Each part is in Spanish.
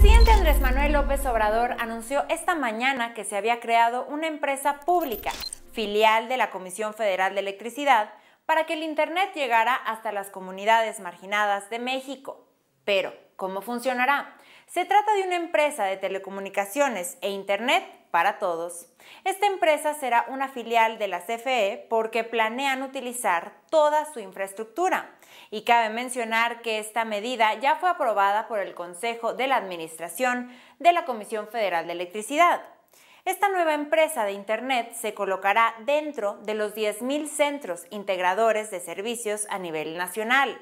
presidente Andrés Manuel López Obrador anunció esta mañana que se había creado una empresa pública, filial de la Comisión Federal de Electricidad, para que el Internet llegara hasta las comunidades marginadas de México. Pero, ¿cómo funcionará? Se trata de una empresa de telecomunicaciones e Internet para todos. Esta empresa será una filial de la CFE porque planean utilizar toda su infraestructura. Y cabe mencionar que esta medida ya fue aprobada por el Consejo de la Administración de la Comisión Federal de Electricidad. Esta nueva empresa de Internet se colocará dentro de los 10.000 centros integradores de servicios a nivel nacional.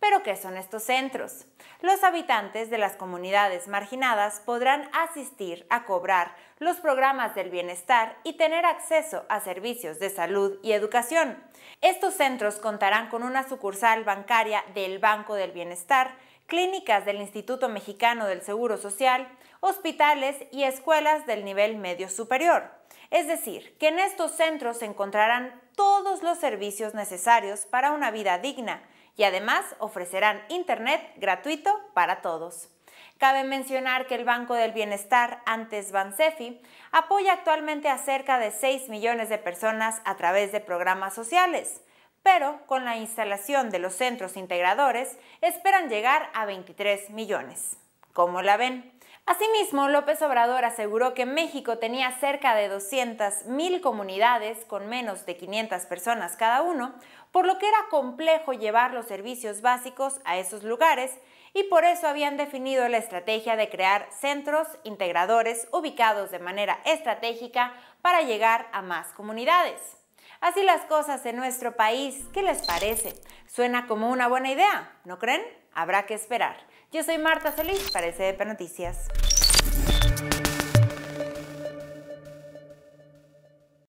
¿Pero qué son estos centros? los habitantes de las comunidades marginadas podrán asistir a cobrar los programas del bienestar y tener acceso a servicios de salud y educación. Estos centros contarán con una sucursal bancaria del Banco del Bienestar, clínicas del Instituto Mexicano del Seguro Social, hospitales y escuelas del nivel medio superior. Es decir, que en estos centros se encontrarán todos los servicios necesarios para una vida digna, y además ofrecerán Internet gratuito para todos. Cabe mencionar que el Banco del Bienestar, antes Bansefi, apoya actualmente a cerca de 6 millones de personas a través de programas sociales, pero con la instalación de los centros integradores esperan llegar a 23 millones. ¿Cómo la ven? Asimismo, López Obrador aseguró que México tenía cerca de 200.000 comunidades con menos de 500 personas cada uno, por lo que era complejo llevar los servicios básicos a esos lugares y por eso habían definido la estrategia de crear centros integradores ubicados de manera estratégica para llegar a más comunidades. Así las cosas en nuestro país, ¿qué les parece? Suena como una buena idea, ¿no creen? Habrá que esperar. Yo soy Marta Solís para CDP Noticias.